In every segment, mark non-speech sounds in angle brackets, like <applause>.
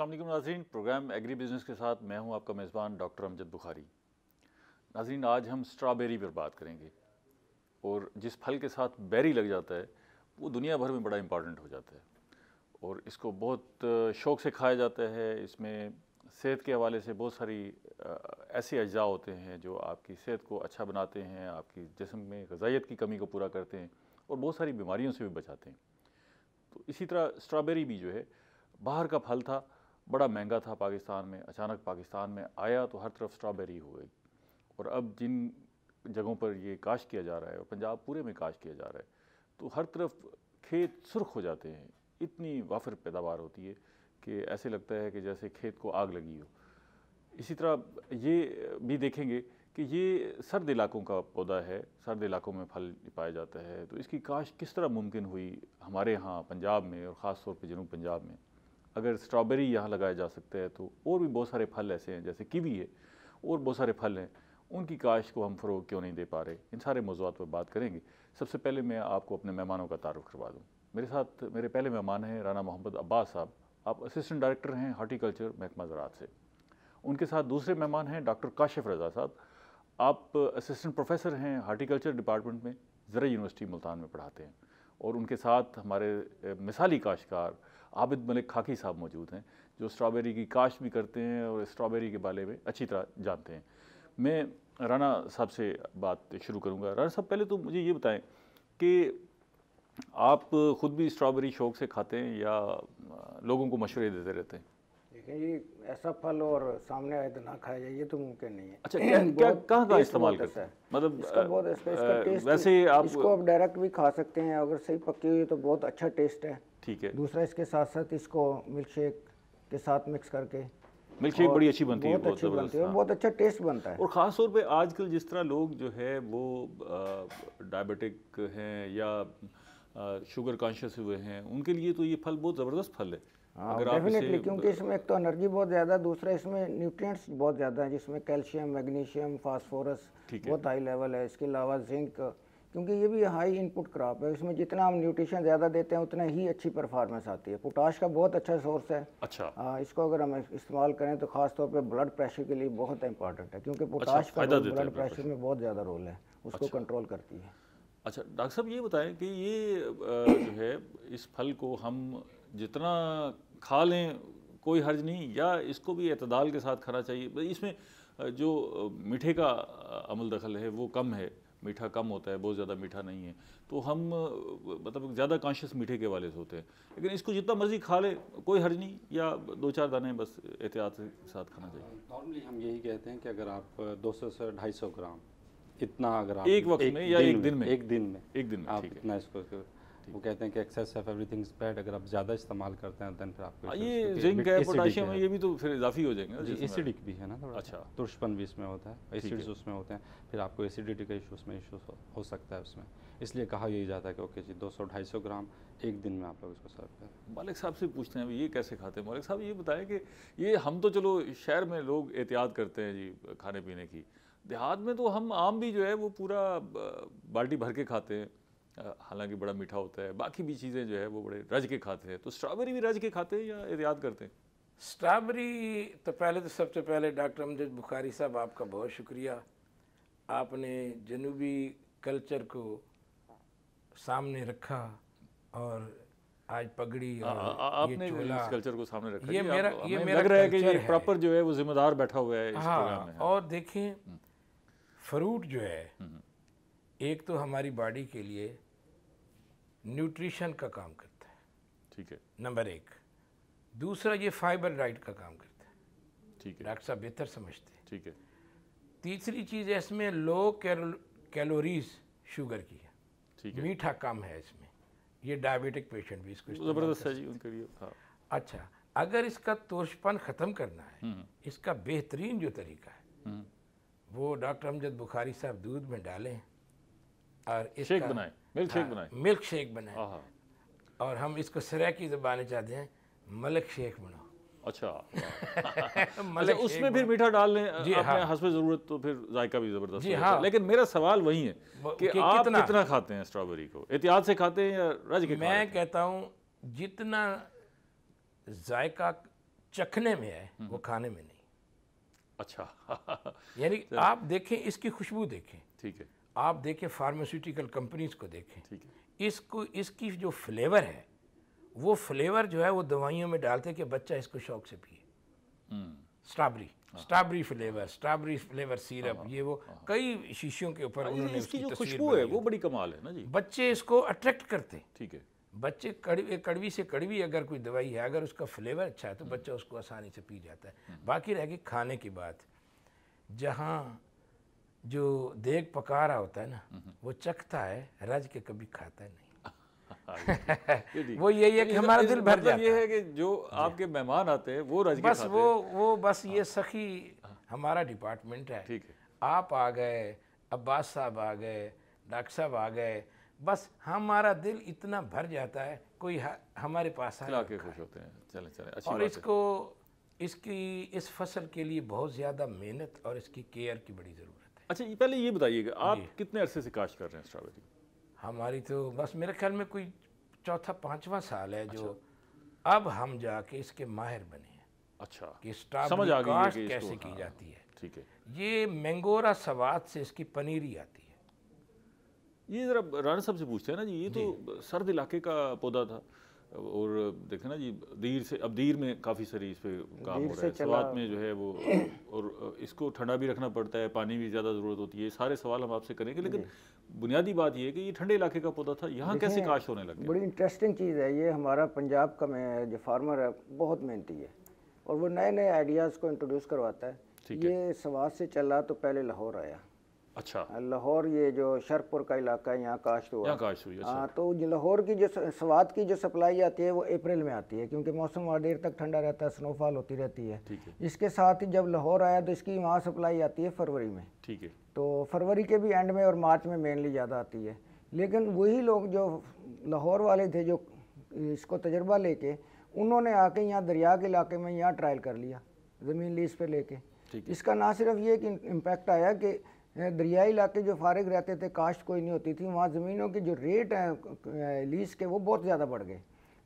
अस्सलाम नाजरीन programme agri business के साथ मैं हूं आपका मेज़बान डॉक्टर अमजद बुखारी नाजरीन आज हम स्ट्रॉबेरी पर बात करेंगे और जिस फल के साथ बेरी लग जाता है वो दुनिया भर में बड़ा इम्पॉर्टेंट हो जाता है और इसको बहुत शौक़ से खाया जाता है इसमें सेहत के हवाले से बहुत सारी ऐसे अज्जा होते हैं जो आपकी सेहत को अच्छा बनाते हैं आपकी जिसम में गजाइत की कमी को पूरा करते हैं और बहुत सारी बीमारियों से भी बचाते हैं तो इसी तरह स्ट्रॉबेरी भी जो है बाहर का फल था बड़ा महंगा था पाकिस्तान में अचानक पाकिस्तान में आया तो हर तरफ स्ट्रॉबेरी हो गई और अब जिन जगहों पर ये काश किया जा रहा है और पंजाब पूरे में काश किया जा रहा है तो हर तरफ खेत सुर्ख हो जाते हैं इतनी वाफिर पैदावार होती है कि ऐसे लगता है कि जैसे खेत को आग लगी हो इसी तरह ये भी देखेंगे कि ये सर्द इलाकों का पौधा है सर्द इलाकों में फल पाया जाता है तो इसकी काश किस तरह मुमकिन हुई हमारे यहाँ पंजाब में और ख़ास तौर पर जनूब पंजाब में अगर स्ट्रॉबेरी यहाँ लगाया जा सकता है तो और भी बहुत सारे फल ऐसे हैं जैसे कीवी है और बहुत सारे फल हैं उनकी काश को हम फ़रोग क्यों नहीं दे पा रहे इन सारे मौजूद पर बात करेंगे सबसे पहले मैं आपको अपने मेहमानों का तारुफ करवा दूँ मेरे साथ मेरे पहले मेहमान हैं राना मोहम्मद अब्बास साहब आप असिस्टेंट डायरेक्टर हैं हार्टिकल्चर महकमा ज़रात से उनके साथ दूसरे मेहमान हैं डॉक्टर काशिफ रजा साहब आप असिस्टेंट प्रोफेसर हैं हार्टिकल्चर डिपार्टमेंट में ज़रा यूनिवर्सिटी मुल्तान में पढ़ाते हैं और उनके साथ हमारे मिसाली काशकार आबिद मलिक खाकी साहब मौजूद हैं जो स्ट्रॉबेरी की काश भी करते हैं और स्ट्रॉबेरी के बारे में अच्छी तरह जानते हैं मैं राना साहब से बात शुरू करूँगा राना साहब पहले तो मुझे ये बताएँ कि आप ख़ुद भी स्ट्रॉबेरी शौक से खाते हैं या लोगों को मशवरे देते रहते हैं देखें ये ऐसा फल और सामने आए तो ना खाया जाए ये तो मुमकिन नहीं है अच्छा क्या क्या कहाँ का इस्तेमाल करते हैं मतलब इसका बहुत इसका, इसका टेस्ट वैसे आप इसको आप डायरेक्ट भी खा सकते हैं अगर सही पकी हुई तो बहुत अच्छा टेस्ट है ठीक है दूसरा इसके साथ साथ इसको मिल्क शेक के साथ मिक्स करके मिल्क शेक बड़ी अच्छी बनती है बहुत अच्छी बनती है हाँ। बहुत अच्छा टेस्ट बनता है और ख़ास तौर पे आजकल जिस तरह लोग जो है वो डायबिटिक हैं या शुगर कॉन्शियस हुए हैं उनके लिए तो ये फल बहुत ज़बरदस्त फल है डेफिनेटली हाँ, क्योंकि इसमें एक तो एनर्जी बहुत ज़्यादा दूसरा इसमें न्यूट्रिएंट्स बहुत ज़्यादा हैं जिसमें कैल्शियम मैग्नीशियम फास्फोरस बहुत हाई लेवल है इसके अलावा जिंक क्योंकि ये भी हाई इनपुट क्रॉप है इसमें जितना हम न्यूट्रिशन ज़्यादा देते हैं उतना ही अच्छी परफार्मेंस आती है पोटाश का बहुत अच्छा सोर्स है अच्छा आ, इसको अगर हम इस्तेमाल करें तो खास तौर पे ब्लड प्रेशर के लिए बहुत इंपॉर्टेंट है क्योंकि पोटाश अच्छा, का ब्लड प्रेशर में बहुत ज़्यादा रोल है उसको अच्छा, कंट्रोल करती है अच्छा डॉक्टर साहब ये बताएं कि ये जो है इस फल को हम जितना खा लें कोई हर्ज नहीं या इसको भी अतदाल के साथ खाना चाहिए इसमें जो मीठे का अमल दखल है वो कम है मीठा कम होता है बहुत ज़्यादा मीठा नहीं है तो हम मतलब ज़्यादा कॉन्शियस मीठे के वाले से होते हैं लेकिन इसको जितना मर्ज़ी खा ले कोई हर्ज नहीं या दो चार दाने बस एहतियात के साथ खाना चाहिए नॉर्मली हम यही कहते हैं कि अगर आप 200 से 250 ग्राम इतना अगर आप एक वक्त में या एक दिन में एक दिन में एक दिन में आप इतना इसको वो कहते हैं कि excess of everything is bad अगर आप ज़्यादा इस्तेमाल करते हैं देन फिर आपको हाँ, ये जिंक है पोटाशियम है ये भी तो फिर इजाफी हो जाएंगे जी एसिडिक भी है ना थोड़ा अच्छा तुर्शपन भी इसमें होता है एसिड्स उसमें होते हैं फिर आपको एसिडिटी का इशू में इशूज हो सकता है उसमें इसलिए कहा यही जाता है कि ओके जी दो सौ ढाई सौ ग्राम एक दिन में आप लोग इसको सर्व करें मालिक साहब से पूछते हैं ये कैसे खाते हैं मालिक साहब ये बताएं कि ये हम तो चलो शहर में लोग एहतियात करते हैं जी खाने पीने की देहात में तो हम आम भी जो है वो पूरा बाल्टी भर के खाते हैं हालांकि बड़ा मीठा होता है बाकी भी चीज़ें जो है वो बड़े रज के खाते हैं तो स्ट्रॉबेरी भी रज के खाते हैं या एहतियात करते हैं स्ट्रॉबेरी तो पहले तो सबसे पहले डॉक्टर अमजद बुखारी साहब आपका बहुत शुक्रिया आपने जनूबी कल्चर को सामने रखा और आज पगड़ी और आ, आ, आपने कल्चर को सामने रखा ये मेरा ये मेरा लग रहा है कि ये प्रॉपर जो है वो जिम्मेदार बैठा हुआ है इस हाँ, में और देखें हम्म। फ्रूट जो है हम्म। एक तो हमारी बॉडी के लिए न्यूट्रिशन का काम करता है ठीक है नंबर एक दूसरा ये फाइबर डाइट का काम करता है ठीक है डॉक्टर साहब बेहतर समझते हैं ठीक है तीसरी चीज़ है इसमें लो कैलोरीज शुगर की है ठीक है मीठा कम है इसमें ये डायबिटिक पेशेंट भी इसको ज़बरदस्त है जी उनके लिए हाँ। अच्छा अगर इसका तोशपन ख़त्म करना है हम्म। इसका बेहतरीन जो तरीका है हम्म। वो डॉक्टर अमजद बुखारी साहब दूध में डालें और शेक बनाए मिल्क शेक हाँ, बनाए मिल्क शेक बनाए हाँ, हाँ। और हम इसको सराय की जबान चाहते हैं मलक शेक बनाओ अच्छा <laughs> मतलब उसमें फिर मीठा डाल लें जी हाँ हंसपे ज़रूरत तो फिर जायका भी ज़बरदस्त जी हाँ लेकिन मेरा सवाल वही है कि, कि आप कितना, कितना खाते हैं स्ट्रॉबेरी को एहतियात से खाते हैं या रज के मैं कहता हूँ जितना जायका चखने में है हम्म। वो खाने में नहीं अच्छा यानी <laughs> आप देखें इसकी खुशबू देखें ठीक है आप देखें फार्मास्यूटिकल कंपनीज को देखें इसको इसकी जो फ्लेवर है वो फ्लेवर जो है वो दवाइयों में डालते कि बच्चा इसको शौक से पिए strawberry strawberry flavour strawberry flavour syrup ये वो हाँ। कई शीशियों के ऊपर हाँ, उन्होंने इसकी जो खुशबू है वो बड़ी कमाल है ना जी बच्चे इसको अट्रैक्ट करते ठीक है बच्चे कड़वी कड़वी से कड़वी अगर कोई दवाई है अगर उसका फ्लेवर अच्छा है तो हम्म। बच्चा उसको आसानी से पी जाता है बाकी रह गई खाने की बात जहाँ जो देख पका रहा होता है ना हम्म। वो चखता है रज के कभी खाता है नहीं <laughs> वो यही है तो कि हमारा दिल भर मतलब जाता ये है कि जो आपके मेहमान आते हैं वो रज बस वो वो बस ये हाँ। सखी हाँ। हमारा डिपार्टमेंट है ठीक है आप आ गए अब्बास साहब आ गए डॉक्टर साहब आ गए बस हमारा दिल इतना भर जाता है कोई हमारे पास आ खुश होते हैं चले चले अच्छी और इसको इसकी इस फसल के लिए बहुत ज़्यादा मेहनत और इसकी केयर की बड़ी ज़रूरत अच्छा पहले ये बताइएगा आप कितने अरसे से काश कर रहे हैं स्ट्रॉबेरी हमारी तो बस मेरे ख्याल में कोई चौथा पांचवा साल है जो अच्छा। अब हम जाके इसके माहिर बने हैं अच्छा कि समझ आ गई कैसे की हाँ, जाती है ठीक है ये मैंगोरा सवाद से इसकी पनीरी आती है ये ज़रा राणा साहब से पूछते हैं ना जी ये तो सर्द इलाके का पौधा था और देखें ना जी दीर से अब दीर में काफ़ी सारी इस पर काम हो रहा है स्वाद में जो है वो और इसको ठंडा भी रखना पड़ता है पानी भी ज़्यादा ज़रूरत होती है सारे सवाल हम आपसे करेंगे लेकिन बुनियादी बात यह है कि ये ठंडे इलाके का पौधा था यहाँ कैसे काश होने लगे बड़ी इंटरेस्टिंग चीज़ है ये हमारा पंजाब का जो फार्मर है बहुत मेहनती है और वो नए नए आइडियाज़ को इंट्रोड्यूस करवाता है ये सवाद से चला तो पहले लाहौर आया अच्छा हाँ, लाहौर ये जो शरपुर का इलाका है यहाँ काश्त हुआ काश्त हुई अच्छा। आ, हाँ, तो लाहौर की जो स्वाद की जो सप्लाई आती है वो अप्रैल में आती है क्योंकि मौसम वहाँ देर तक ठंडा रहता है स्नोफॉल होती रहती है, है। इसके साथ ही जब लाहौर आया तो इसकी वहाँ सप्लाई आती है फरवरी में ठीक है तो फरवरी के भी एंड में और मार्च में मेनली ज़्यादा आती है लेकिन वही लोग जो लाहौर वाले थे जो इसको तजर्बा लेके उन्होंने आके यहाँ दरिया के इलाके में यहाँ ट्रायल कर लिया ज़मीन लीज पर लेके इसका ना सिर्फ ये कि इम्पेक्ट आया कि दरियाई इलाके जो फारग रहते थे काश्त कोई नहीं होती थी वहाँ ज़मीनों के जो रेट हैं लीज के वो बहुत ज़्यादा बढ़ गए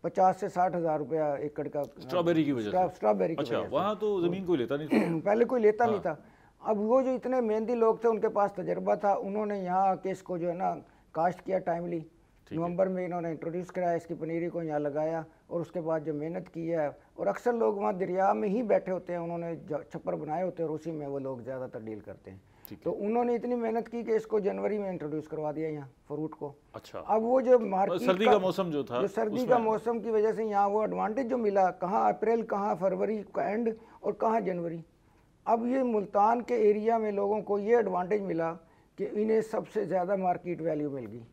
पचास से साठ हज़ार रुपया एकड़ का स्ट्रॉबेरी की वजह स्ट्रॉबेरी अच्छा, वहाँ तो ज़मीन कोई लेता नहीं था <clears throat> पहले कोई लेता नहीं हाँ। था अब वो जो इतने मेहंदी लोग थे उनके पास तजर्बा था उन्होंने यहाँ आके इसको जो है ना काश्त किया टाइमली नवंबर में इन्होंने इंट्रोड्यूस कराया इसकी पनीरी को यहाँ लगाया और उसके बाद जो मेहनत की है और अक्सर लोग वहाँ दरिया में ही बैठे होते हैं उन्होंने छप्पर बनाए होते हैं और उसी में वो लोग ज़्यादातर डील करते हैं तो उन्होंने इतनी मेहनत की कि इसको जनवरी में इंट्रोड्यूस करवा दिया यहाँ फ्रूट को अच्छा अब वो जो मार्केट सर्दी का, का मौसम जो था जो सर्दी का मौसम की वजह से यहाँ वो एडवांटेज जो मिला कहाँ अप्रैल कहाँ फरवरी का एंड और कहाँ जनवरी अब ये मुल्तान के एरिया में लोगों को ये एडवांटेज मिला कि इन्हें सबसे ज़्यादा मार्केट वैल्यू मिल गई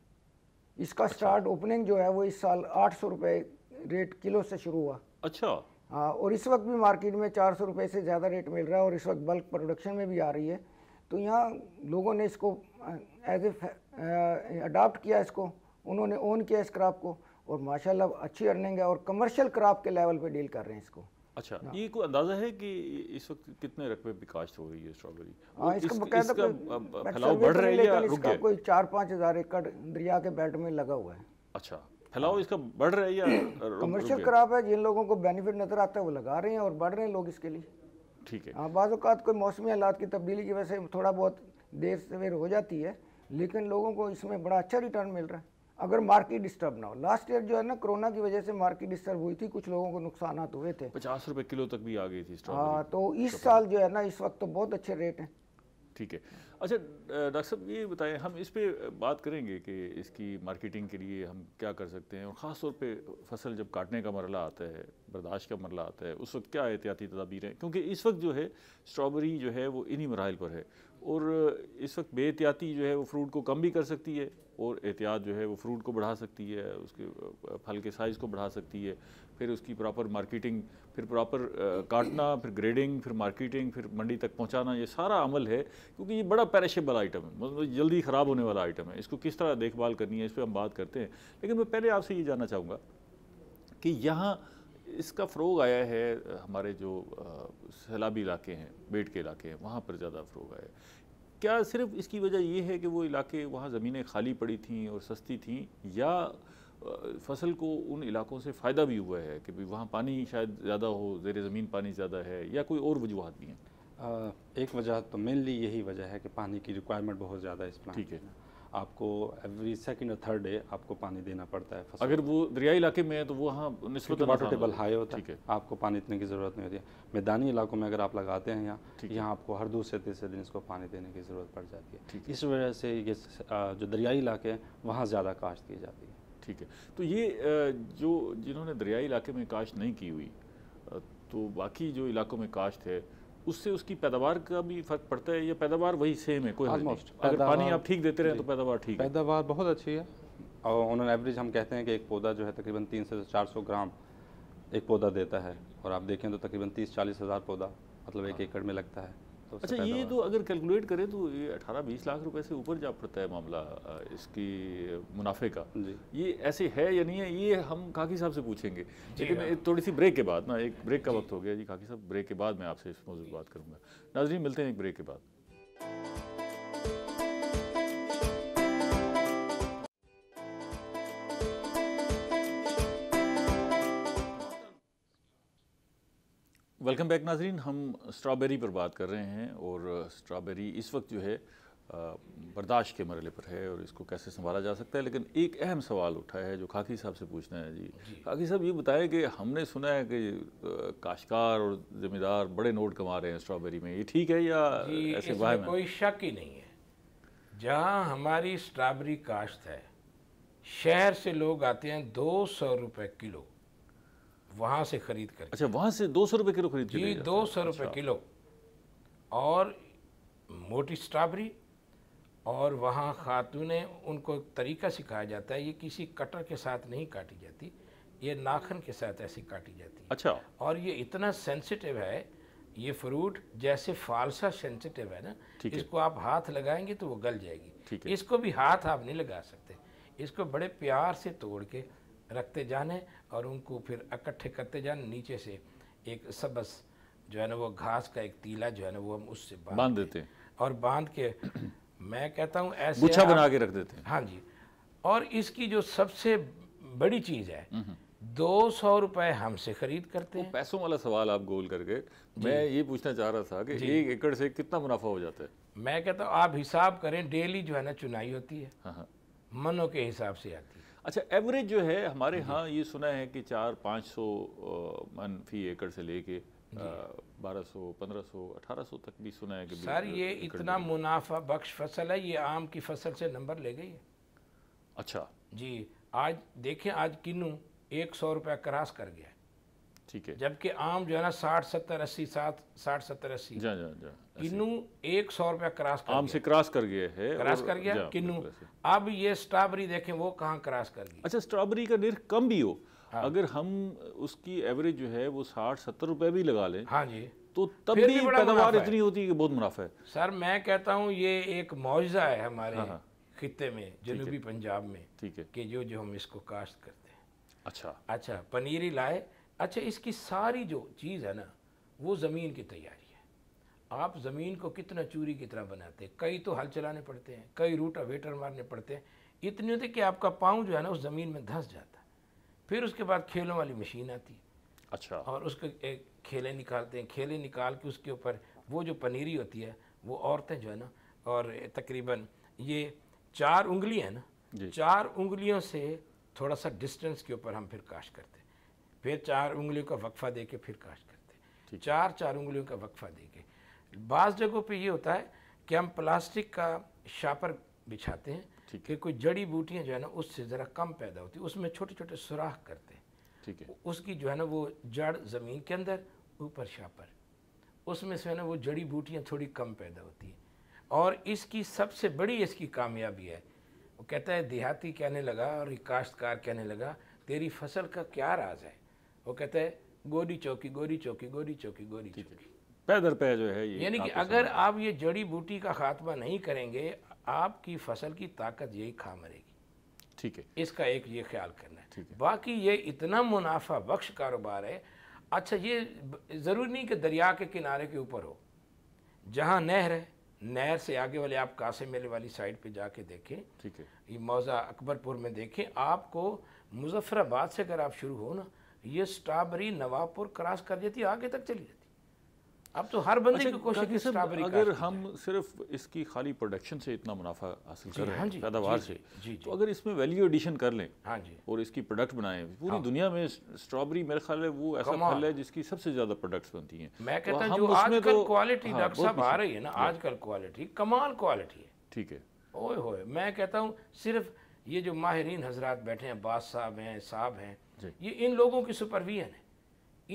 इसका स्टार्ट अच्छा। ओपनिंग जो है वो इस साल आठ सौ रेट किलो से शुरू हुआ अच्छा हाँ और इस वक्त भी मार्केट में चार सौ से ज़्यादा रेट मिल रहा है और इस वक्त बल्क प्रोडक्शन में भी आ रही है तो यहाँ लोगों ने इसको एज ए अडाप्ट किया इसको उन्होंने ओन किया इस क्राप को और माशाल्लाह अच्छी अर्निंग है और कमर्शियल क्राप के लेवल पे डील कर रहे हैं इसको अच्छा हाँ। ये कोई अंदाज़ा है कि इस वक्त कितने रकबे पर काश्त हो रही है स्ट्रॉबेरी हाँ इसका बकायदा फैलाव बढ़ रहा है या रुक गया कोई चार पाँच हज़ार एकड़ दरिया के बेल्ट में लगा हुआ है अच्छा फैलाव इसका बढ़ रहा है या <coughs> कमर्शियल क्राप है जिन लोगों को बेनिफिट नज़र आता है वो लगा रहे हैं और बढ़ रहे हैं लोग इसके लिए ठीक है हाँ बाज़ात कोई मौसमी हालात की तब्दीली की वजह से थोड़ा बहुत देर सवेर हो जाती है लेकिन लोगों को इसमें बड़ा अच्छा रिटर्न मिल रहा है अगर मार्केट डिस्टर्ब ना हो लास्ट ईयर जो है ना कोरोना की वजह से मार्केट डिस्टर्ब हुई थी कुछ लोगों को नुकसान हुए थे पचास रुपए किलो तक भी आ गई थी हाँ तो इस साल जो है ना इस वक्त तो बहुत अच्छे रेट हैं ठीक है अच्छा डॉक्टर साहब ये बताएं हम इस पर बात करेंगे कि इसकी मार्केटिंग के लिए हम क्या कर सकते हैं और ख़ास तौर पे फसल जब काटने का मरला आता है बर्दाश्त का मरला आता है उस वक्त क्या एहतियाती तदाबीर हैं क्योंकि इस वक्त जो है स्ट्रॉबेरी जो है वो इन्हीं मराहल पर है और इस वक्त बेहतियाती जो है वो फ्रूट को कम भी कर सकती है और एहतियात जो है वो फ्रूट को बढ़ा सकती है उसके फल के साइज़ को बढ़ा सकती है फिर उसकी प्रॉपर मार्केटिंग फिर प्रॉपर काटना फिर ग्रेडिंग फिर मार्केटिंग फिर मंडी तक पहुंचाना ये सारा अमल है क्योंकि ये बड़ा पैरिशेबल आइटम है मतलब जल्दी ख़राब होने वाला आइटम है इसको किस तरह देखभाल करनी है इस पर हम बात करते हैं लेकिन मैं पहले आपसे ये जानना चाहूँगा कि यहाँ इसका फ़रोग आया है हमारे जो सैलाबी इलाके हैं बेट के इलाके हैं वहाँ पर ज़्यादा फ़रोग आया क्या सिर्फ इसकी वजह यह है कि वो इलाके वहाँ ज़मीनें खाली पड़ी थीं और सस्ती थीं या फसल को उन इलाकों से फ़ायदा भी हुआ है कि भाई वहाँ पानी शायद ज़्यादा हो ज़ेर ज़मीन पानी ज़्यादा है या कोई और वजूहत भी हैं एक वजह तो मेनली यही वजह है कि पानी की रिक्वायरमेंट बहुत ज़्यादा है इस प्लांट ठीक है आपको एवरी सेकेंड और थर्ड डे आपको पानी देना पड़ता है अगर वो दरियाई इलाके में है तो वहाँ वाटर टेबल हाई होता है आपको पानी इतने की ज़रूरत नहीं होती है मैदानी इलाकों में अगर आप लगाते हैं यहाँ यहाँ आपको हर दूसरे तीसरे दिन इसको पानी देने की ज़रूरत पड़ जाती है इस वजह से ये जो दरियाई इलाके हैं वहाँ ज़्यादा काश्त की जाती है ठीक है तो ये जो जिन्होंने दरियाई इलाके में काश्त नहीं की हुई तो बाकी जो इलाकों में काश्त है उससे उसकी पैदावार का भी फर्क पड़ता है या पैदावार वही सेम है कोई अगर पानी आप ठीक देते रहे तो पैदावार ठीक पैदावार बहुत अच्छी है और ऑन एवरेज हम कहते हैं कि एक पौधा जो है तकरीबन तीन से चार सौ ग्राम एक पौधा देता है और आप देखें तो तकरीबन तीस चालीस हज़ार पौधा मतलब एक हाँ। एकड़ में लगता है तो अच्छा ये तो अगर कैलकुलेट करें तो ये अठारह बीस लाख रुपए से ऊपर जा पड़ता है मामला इसकी मुनाफे का ये ऐसे है या नहीं है ये हम काकी साहब से पूछेंगे लेकिन हाँ। थोड़ी सी ब्रेक के बाद ना एक ब्रेक का वक्त हो गया जी काकी साहब ब्रेक के बाद मैं आपसे इस मौजूद बात करूँगा नाजरी मिलते हैं एक ब्रेक के बाद वेलकम बैक नाजरीन हम स्ट्रॉबेरी पर बात कर रहे हैं और स्ट्रॉबेरी इस वक्त जो है बर्दाश्त के मरले पर है और इसको कैसे संभाला जा सकता है लेकिन एक अहम सवाल उठा है जो खाकी साहब से पूछना है जी, खाकी साहब ये बताएं कि हमने सुना है कि काश्तकार और ज़िम्मेदार बड़े नोट कमा रहे हैं स्ट्रॉबेरी में ये ठीक है या ऐसे में कोई शक ही नहीं है जहाँ हमारी स्ट्रॉबेरी काश्त है शहर से लोग आते हैं दो सौ रुपये किलो वहाँ से खरीद कर अच्छा वहाँ से दो सौ रुपये किलो खरीद जी दो सौ रुपये अच्छा। किलो और मोटी स्ट्रॉबेरी और वहाँ खातून उनको एक तरीका सिखाया जाता है ये किसी कटर के साथ नहीं काटी जाती ये नाखन के साथ ऐसी काटी जाती है अच्छा और ये इतना सेंसिटिव है ये फ्रूट जैसे फालसा सेंसिटिव है ना इसको आप हाथ लगाएंगे तो वो गल जाएगी इसको भी हाथ आप नहीं लगा सकते इसको बड़े प्यार से तोड़ के रखते जाने और उनको फिर इकट्ठे करते जाने नीचे से एक सबस जो है ना वो घास का एक तीला जो है ना वो हम उससे बांध देते और बांध के <clears throat> मैं कहता हूँ ऐसे गुच्छा बना के रख देते हैं हाँ जी और इसकी जो सबसे बड़ी चीज़ है हम्म, हम्म। दो सौ रुपए हमसे खरीद करते हैं पैसों वाला सवाल आप गोल करके मैं ये पूछना चाह रहा था कि एक एकड़ से कितना मुनाफा हो जाता है मैं कहता हूँ आप हिसाब करें डेली जो है ना चुनाई होती है मनों हाँ, हाँ। मनो के हिसाब से आती है अच्छा एवरेज जो है हमारे यहाँ ये सुना है कि चार पाँच सौ मन फी एकड़ से लेके बारह सौ पंद्रह सौ अठारह सौ तक भी सुना है कि सर ये इतना मुनाफा बख्श फसल है ये आम की फसल से नंबर ले गई है अच्छा जी आज देखें आज किन्नू एक सौ रुपया क्रॉस कर गया है ठीक है जबकि आम जो है ना साठ सत्तर अस्सी सात साठ सत्तर अस्सी जा जा जा किन्नू एक सौ रुपया क्रॉस आम से क्रॉस कर गए है क्रॉस कर गया किन्नू अब ये स्ट्रॉबेरी देखें वो कहाँ क्रॉस कर गया अच्छा स्ट्रॉबेरी का निर्ख कम भी हो हाँ। अगर हम उसकी एवरेज जो है वो साठ सत्तर रुपए भी लगा लें हाँ जी तो तब भी, भी पैदावार इतनी होती है कि बहुत मुनाफा है सर मैं कहता हूँ ये एक मुआवजा है हमारे हाँ, हाँ। खत्े में जनूबी पंजाब में ठीक है कि जो जो हम इसको काश्त करते हैं अच्छा अच्छा पनीर ही लाए अच्छा इसकी सारी जो चीज़ है ना वो ज़मीन की तैयारी है आप ज़मीन को कितना चूरी की तरह बनाते हैं कई तो हल चलाने पड़ते हैं कई रूटा वेटर मारने पड़ते हैं इतने होते कि आपका पाँव जो है ना उस ज़मीन में धंस जाता है फिर उसके बाद खेलों वाली मशीन आती है अच्छा और उसके खेले निकालते हैं खेले निकाल के उसके ऊपर वो जो पनीरी होती है वो औरतें जो है ना और तकरीबन ये चार उंगलियाँ हैं ना चार उंगलियों से थोड़ा सा डिस्टेंस के ऊपर हम फिर काश करते हैं फिर चार उंगलियों का वक्फा दे के फिर काश करते हैं चार चार उंगलियों का वक्फा दे के बाज़ जगहों पे ये होता है कि हम प्लास्टिक का शापर बिछाते हैं कि कोई जड़ी बूटियाँ जो है ना उससे ज़रा कम पैदा होती है उसमें छोटे छोटे सुराख करते हैं ठीक है उसकी जो है ना वो जड़ ज़मीन के अंदर ऊपर शापर उसमें से है ना वो जड़ी बूटियाँ थोड़ी कम पैदा होती हैं और इसकी सबसे बड़ी इसकी कामयाबी है वो कहता है देहाती कहने लगा और काश्तकार कहने लगा तेरी फसल का क्या राज है वो कहते हैं गोरी चौकी गोरी चौकी गोरी चौकी गोरी चौकी पैदर पे जो है ये यानी कि अगर आप ये जड़ी बूटी का खात्मा नहीं करेंगे आपकी फसल की ताकत यही खा मरेगी ठीक है इसका एक ये ख्याल करना है बाकी ये इतना मुनाफा बख्श कारोबार है अच्छा ये ज़रूरी नहीं कि दरिया के किनारे के ऊपर हो जहाँ नहर है नहर से आगे वाले आप कासे मेले वाली साइड पे जाके देखें ठीक है ये मौजा अकबरपुर में देखें आपको मुजफ्फराबाद से अगर आप शुरू हो ना ये स्ट्रॉबेरी नवाबपुर क्रॉस कर जाती आगे तक चली जाती अब तो हर बंदे अच्छा, की कोशिश है स्ट्रॉबेरी अगर हम सिर्फ इसकी खाली प्रोडक्शन से इतना मुनाफा हासिल कर रहे हाँ हैं पैदावार से तो अगर इसमें वैल्यू एडिशन कर लें हाँ जी और इसकी प्रोडक्ट बनाएं पूरी हाँ। दुनिया में स्ट्रॉबेरी मेरे ख्याल है वो ऐसा फल है जिसकी सबसे ज्यादा प्रोडक्ट्स बनती हैं मैं तो कहता हूं जो आजकल क्वालिटी तो- हाँ, डॉक्टर साहब आ रही है ना आजकल क्वालिटी कमाल क्वालिटी है ठीक है ओए होए मैं कहता हूँ सिर्फ ये जो माहरीन हजरात बैठे हैं साहब हैं साहब हैं ये इन लोगों की सुपरविजन है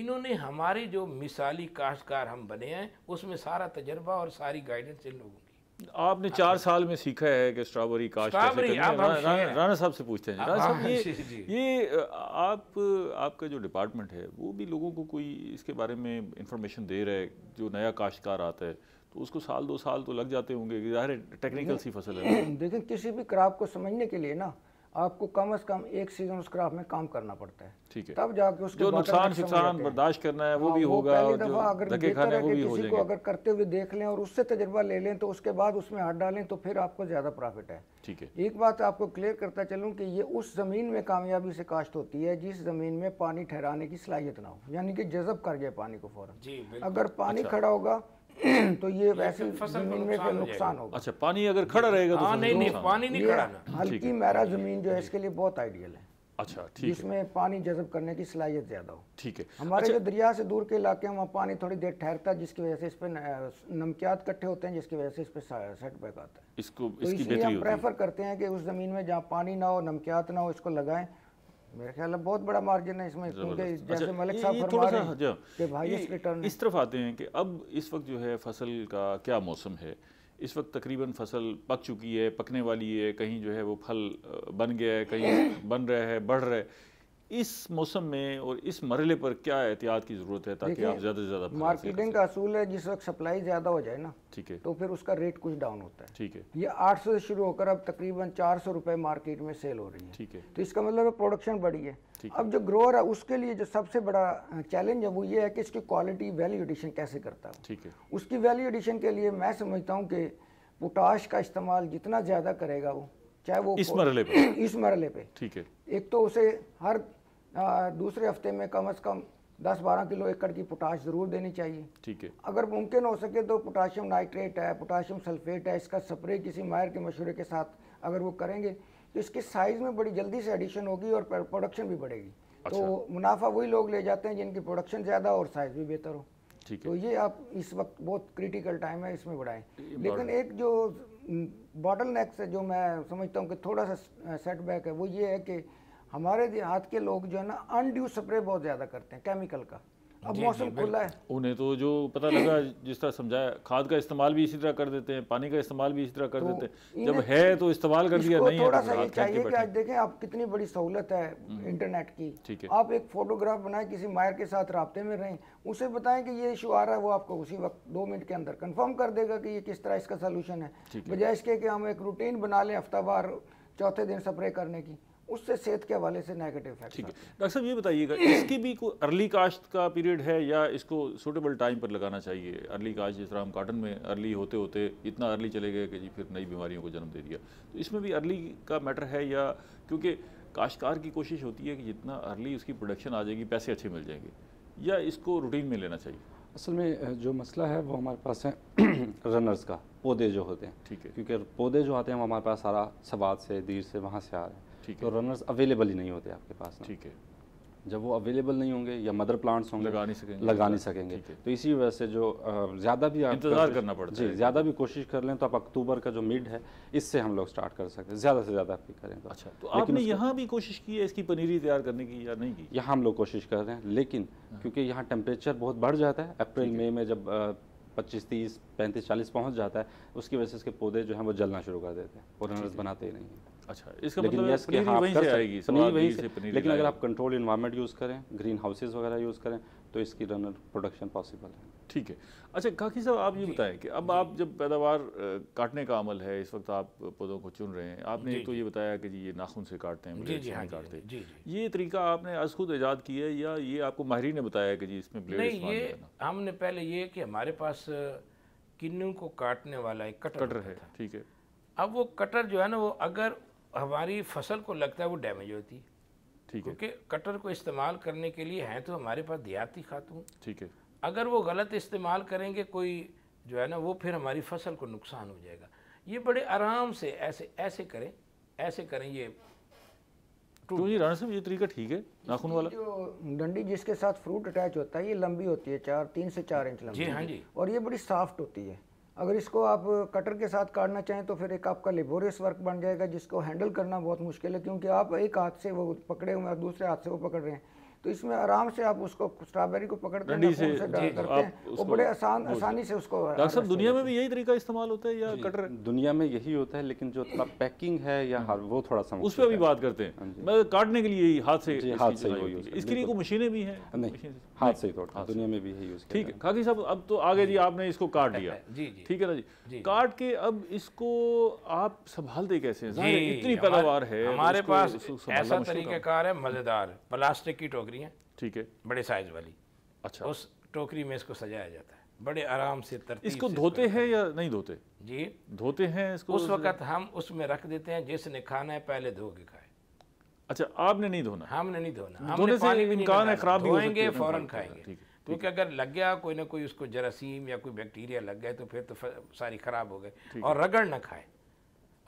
इन्होंने हमारे जो मिसाली काश्तकार हम बने हैं उसमें सारा तजर्बा और सारी गाइडेंस इन लोगों की आपने चार साल में सीखा है कि स्ट्रॉबेरी काश्तरी राणा साहब से पूछते हैं राणा साहब हाँ, ये ये आप आपका जो डिपार्टमेंट है वो भी लोगों को कोई इसके बारे में इंफॉर्मेशन दे रहा है जो नया काश्तकार आता है तो उसको साल दो साल तो लग जाते होंगे कि ज़ाहिर टेक्निकल सी फसल है <clears throat> देखें किसी भी क्रॉप को समझने के लिए ना आपको कम से कम एक सीजन उस क्राफ में काम करना पड़ता है ठीक है तब जाके उसके जो नुकसान नुकसान बर्दाश्त करना है वो हाँ, भी होगा और जो अगर खाने वो भी हो जाएगा अगर करते हुए देख लें और उससे तजर्बा ले लें तो उसके बाद उसमें हाथ डालें तो फिर आपको ज़्यादा प्रॉफिट है ठीक है एक बात आपको क्लियर करता चलूँ की ये उस ज़मीन में कामयाबी से काश्त होती है जिस ज़मीन में पानी ठहराने की सलाहियत ना हो यानी कि जजब कर जाए पानी को फ़ौरन अगर पानी अच्छा। खड़ा होगा <clears throat> तो ये वैसे फसल जमीन में फिर नुकसान होगा अच्छा पानी अगर खड़ा रहेगा तो हाँ, नहीं नहीं पानी नहीं खड़ा हल्की मैरा जमीन जो है इसके लिए बहुत आइडियल है अच्छा ठीक इसमें पानी जजब करने की सलाहियत ज्यादा हो ठीक है हमारे अच्छा, जो दरिया से दूर के इलाके हैं वहाँ पानी थोड़ी देर ठहरता है जिसकी वजह से इस पर नमकियात इकट्ठे होते हैं जिसकी वजह से इस पर सेटबैक आता है इसको तो इसकी हम प्रेफर करते हैं कि उस जमीन में जहाँ पानी ना हो नमकियात ना हो इसको लगाएं मेरे ख्याल बहुत बड़ा मार्जिन है इसमें क्योंकि जैसे अच्छा, मलिक साहब अच्छा, कि भाई इस तरफ आते हैं कि अब इस वक्त जो है फसल का क्या मौसम है इस वक्त तकरीबन फसल पक चुकी है पकने वाली है कहीं जो है वो फल बन गया है कहीं बन रहा है बढ़ रहा है इस मौसम में और इस मरले पर क्या एहतियात की ज़रूरत है ताकि आप ज़्यादा से ज़्यादा मार्केटिंग का असूल है जिस वक्त सप्लाई ज़्यादा हो जाए ना ठीक है तो फिर उसका रेट कुछ डाउन होता है ठीक है ये 800 से शुरू होकर अब तकरीबन 400 रुपए मार्केट में सेल हो रही है ठीक है तो इसका मतलब है प्रोडक्शन बढ़ी है अब जो ग्रोअर है उसके लिए जो सबसे बड़ा चैलेंज है वो ये है कि इसकी क्वालिटी वैल्यू एडिशन कैसे करता है ठीक है उसकी वैल्यू एडिशन के लिए मैं समझता हूँ कि पोटाश का इस्तेमाल जितना ज़्यादा करेगा वो चाहे वो इस मरले पे <clears throat> इस मरले पे ठीक है एक तो उसे हर आ, दूसरे हफ्ते में कम अज़ कम 10-12 किलो एकड़ की पोटाश ज़रूर देनी चाहिए ठीक है अगर मुमकिन हो सके तो पोटाशियम नाइट्रेट है पोटाशियम सल्फेट है इसका स्प्रे किसी मायर के मशूरे के साथ अगर वो करेंगे तो इसके साइज़ में बड़ी जल्दी से एडिशन होगी और प्रोडक्शन भी बढ़ेगी तो अच्छा। तो मुनाफा वही लोग ले जाते हैं जिनकी प्रोडक्शन ज़्यादा और साइज़ भी बेहतर हो ठीक है तो ये आप इस वक्त बहुत क्रिटिकल टाइम है इसमें बढ़ाएं लेकिन एक जो बॉटल नेक से जो मैं समझता हूँ कि थोड़ा सा सेटबैक है वो ये है कि हमारे हाथ के लोग जो है ना अनड्यू स्प्रे बहुत ज़्यादा करते हैं केमिकल का अब मौसम खुला है उन्हें तो जो पता लगा जिस तरह समझाया खाद का इस्तेमाल भी इसी तरह कर देते हैं पानी का इस्तेमाल भी इसी तरह कर तो देते हैं जब है तो इस्तेमाल कर दिया नहीं थोड़ा तो सा ये चाहिए कि आज देखें आप कितनी बड़ी सहूलत है हम्म। इंटरनेट की ठीक है आप एक फोटोग्राफ बनाए किसी मायर के साथ रबते में रहें उसे बताएं कि ये इशू आ रहा है वो आपको उसी वक्त दो मिनट के अंदर कन्फर्म कर देगा कि ये किस तरह इसका सोल्यूशन है बजाय इसके कि हम एक रूटीन बना लें हफ्तावार चौथे दिन स्प्रे करने की उससे सेहत के हवाले से नेगेटिव इफेक्ट ठीक है डॉक्टर साहब ये बताइएगा इसकी भी कोई अर्ली काश्त का पीरियड है या इसको सूटेबल टाइम पर लगाना चाहिए अर्ली काश्त जिस तरह हम काटन में अर्ली होते होते इतना अर्ली चले गए कि जी फिर नई बीमारियों को जन्म दे दिया तो इसमें भी अर्ली का मैटर है या क्योंकि काश्तकार की कोशिश होती है कि जितना अर्ली उसकी प्रोडक्शन आ जाएगी पैसे अच्छे मिल जाएंगे या इसको रूटीन में लेना चाहिए असल में जो मसला है वो हमारे पास है रनर्स <clears throat> का पौधे जो होते हैं ठीक है क्योंकि पौधे जो आते हैं वो हमारे पास सारा सवाद से दीर से वहाँ से आ रहे हैं ठीक तो रनर्स अवेलेबल ही नहीं होते आपके पास ठीक है जब वो अवेलेबल नहीं होंगे या मदर प्लांट्स होंगे लगा नहीं सकेंगे लगा नहीं सकेंगे तो इसी वजह से जो ज़्यादा भी इंतजार करना पड़ता जी ज़्यादा भी कोशिश कर लें तो आप अक्टूबर का जो मिड है इससे हम लोग स्टार्ट कर सकते हैं ज़्यादा से ज़्यादा आप करें तो अच्छा तो आपने यहाँ भी कोशिश की है इसकी पनीरी तैयार करने की या नहीं की यहाँ हम लोग कोशिश कर रहे हैं लेकिन हाँ। क्योंकि यहाँ टेम्परेचर बहुत बढ़ जाता है अप्रैल मई में जब पच्चीस तीस पैंतीस चालीस पहुँच जाता है उसकी वजह से इसके पौधे जो हैं वो जलना शुरू कर देते हैं और रनर्स बनाते ही नहीं हैं लेकिन अगर आप कंट्रोल इन्वायरमेंट यूज़ करें ग्रीन हाउसेज वगैरह यूज़ करें तो इसकी रनर प्रोडक्शन पॉसिबल है ठीक है अच्छा काकी साहब आप ये बताएं कि अब आप जब पैदावार काटने का अमल है इस वक्त आप पौधों को चुन रहे हैं आपने एक तो ये बताया कि जी ये नाखून से काटते हैं जी से हाँ काटते हैं ये तरीका आपने आज खुद ईजाद किया है या ये आपको माहरी ने बताया कि जी इसमें ब्लेड नहीं ये हमने पहले ये कि हमारे पास किन्नू को काटने वाला एक कटर है ठीक है अब वो कटर जो है ना वो अगर हमारी फसल को लगता है वो डैमेज होती है ठीक है क्योंकि कटर को इस्तेमाल करने के लिए हैं तो हमारे पास देहाती खातू ठीक है अगर वो गलत इस्तेमाल करेंगे कोई जो है ना वो फिर हमारी फसल को नुकसान हो जाएगा ये बड़े आराम से ऐसे ऐसे करें ऐसे करें ये तो जी राणा साहब ये तरीका ठीक है नाखून वाला जो डंडी जिसके साथ फ्रूट अटैच होता है ये लंबी होती है चार तीन से चार इंच लंबी जी हाँ जी और ये बड़ी सॉफ्ट होती है अगर इसको आप कटर के साथ काटना चाहें तो फिर एक आपका लेबोरियस वर्क बन जाएगा जिसको हैंडल करना बहुत मुश्किल है क्योंकि आप एक हाथ से वो पकड़े हुए हैं दूसरे हाथ से वो पकड़ रहे हैं तो इसमें आराम से आप उसको स्ट्रॉबेरी को पकड़ कर से, से करते हैं वो बड़े आसान आसानी से उसको सर दुनिया में भी यही तरीका इस्तेमाल होता है या कटर दुनिया में यही होता है लेकिन जो थोड़ा पैकिंग है या हम्म। वो थोड़ा सा उस पर अभी बात करते हैं हाँ काटने के लिए हाथ से हाथ से इसके लिए कोई मशीनें भी हैं नहीं हाथ से ही तोड़ते हैं दुनिया में भी यही यूज़ ठीक है खाकी साहब अब तो आगे जी आपने इसको काट <laughs> दिया जी जी ठीक है ना जी काट के अब इसको आप संभालते कैसे हैं इतनी पैदावार है हमारे पास ऐसा तरीक़ाकार है मज़ेदार प्लास्टिक की टोकरी है ठीक है बड़े साइज वाली अच्छा उस टोकरी में इसको सजाया जाता है बड़े आराम से तरतीब इसको धोते हैं या नहीं धोते जी धोते हैं इसको उस वक्त हम उसमें रख देते हैं जिसने खाना है पहले धो के खाए अच्छा आपने नहीं धोना हमने नहीं धोना धोने से इम्कान है खराब धोएंगे फ़ौरन खाएंगे क्योंकि अगर लग गया कोई ना कोई उसको जरासीम या कोई बैक्टीरिया लग गए तो फिर तो सारी ख़राब हो गए और रगड़ ना खाए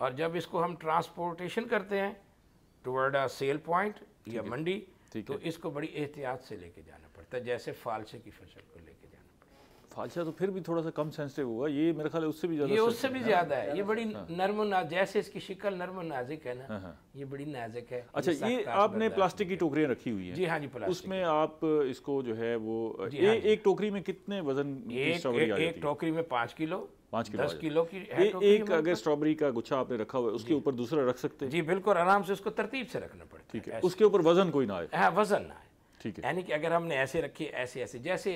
और जब इसको हम ट्रांसपोर्टेशन करते हैं टुवर्ड अ सेल पॉइंट या मंडी तो इसको बड़ी एहतियात से लेके जाना पड़ता है जैसे फालसे की फसल को लेकर अच्छा तो फिर भी थोड़ा सा कम सेंसिटिव होगा ये मेरे ख्याल उससे भी ज्यादा ये उससे भी ज्यादा है ये बड़ी नर्म नाज जैसे इसकी शिकल नर्म नाजिक है ना हाँ, हाँ। ये बड़ी नाजिक है अच्छा ये, आपने प्लास्टिक की टोकरियां रखी हुई है जी हाँ जी प्लास्टिक उसमें आप इसको जो है वो हाँ एक टोकरी में कितने वजन एक टोकरी में पाँच किलो पाँच किलो दस किलो की है एक अगर स्ट्रॉबेरी का गुच्छा आपने रखा हुआ है उसके ऊपर दूसरा रख सकते हैं जी बिल्कुल आराम से उसको तरतीब से रखना पड़ता ठीक है उसके ऊपर वजन कोई ना आए हाँ वजन ना आए ठीक है यानी कि अगर हमने ऐसे रखी ऐसे ऐसे जैसे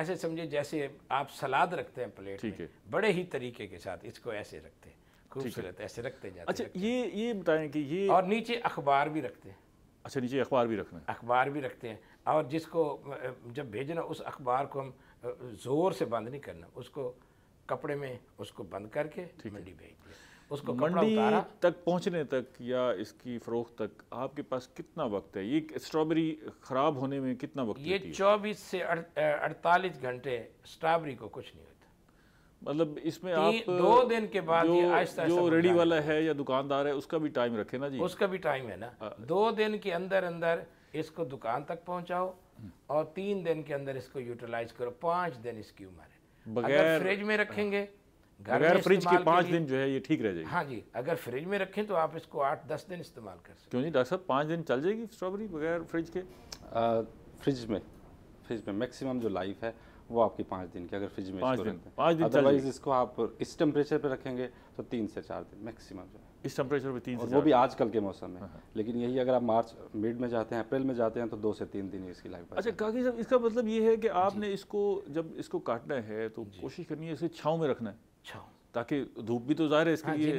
ऐसे समझे जैसे आप सलाद रखते हैं प्लेट है बड़े ही तरीके के साथ इसको ऐसे रखते हैं खूबसूरत ऐसे रखते जाते अच्छा रखते ये ये बताएं कि ये और नीचे अखबार भी रखते हैं अच्छा नीचे अखबार भी रखना अखबार भी रखते हैं और जिसको जब भेजना उस अखबार को हम ज़ोर से बंद नहीं करना उसको कपड़े में उसको बंद करके मंडी भेज दिया उसको मंडी तक पहुंचने तक या इसकी फरोख तक आपके पास कितना वक्त है ये स्ट्रॉबेरी ख़राब होने में कितना वक्त ये चौबीस से अड़तालीस घंटे स्ट्रॉबेरी को कुछ नहीं होता मतलब इसमें आप दो दिन के बाद जो, आहिस्ता जो रेडी वाला है या दुकानदार है उसका भी टाइम रखे ना जी उसका भी टाइम है ना हाँ। दो दिन के अंदर अंदर इसको दुकान तक पहुंचाओ और तीन दिन के अंदर इसको यूटिलाइज करो पाँच दिन इसकी उम्र है बगैर फ्रिज में रखेंगे बगैर फ्रिज के पाँच दिन जो है ये ठीक रह जाएगी हाँ जी अगर फ्रिज में रखें तो आप इसको आठ दस दिन इस्तेमाल कर सकते क्यों जी डॉक्टर साहब पाँच दिन चल जाएगी स्ट्रॉबेरी बगैर फ्रिज के आ, फ्रिज में फ्रिज में मैक्सिमम जो लाइफ है वो आपकी पाँच दिन की अगर फ्रिज में पाँच दिन पाँच दिन अदरवाइज इसको आप इस टेम्परेचर पर रखेंगे तो तीन से चार दिन मैक्सिमम जो है इस टेम्परेचर में तीन से वो भी आजकल के मौसम में हाँ, हाँ। लेकिन यही अगर आप मार्च मिड में जाते हैं अप्रैल में जाते हैं तो दो से तीन दिन इसकी लाइफ अच्छा काकी साहब इसका मतलब ये है कि आपने इसको जब इसको काटना है तो कोशिश करनी है इसे छाँव में रखना है अच्छा ताकि धूप भी तो जाहिर है इसके हाँ लिए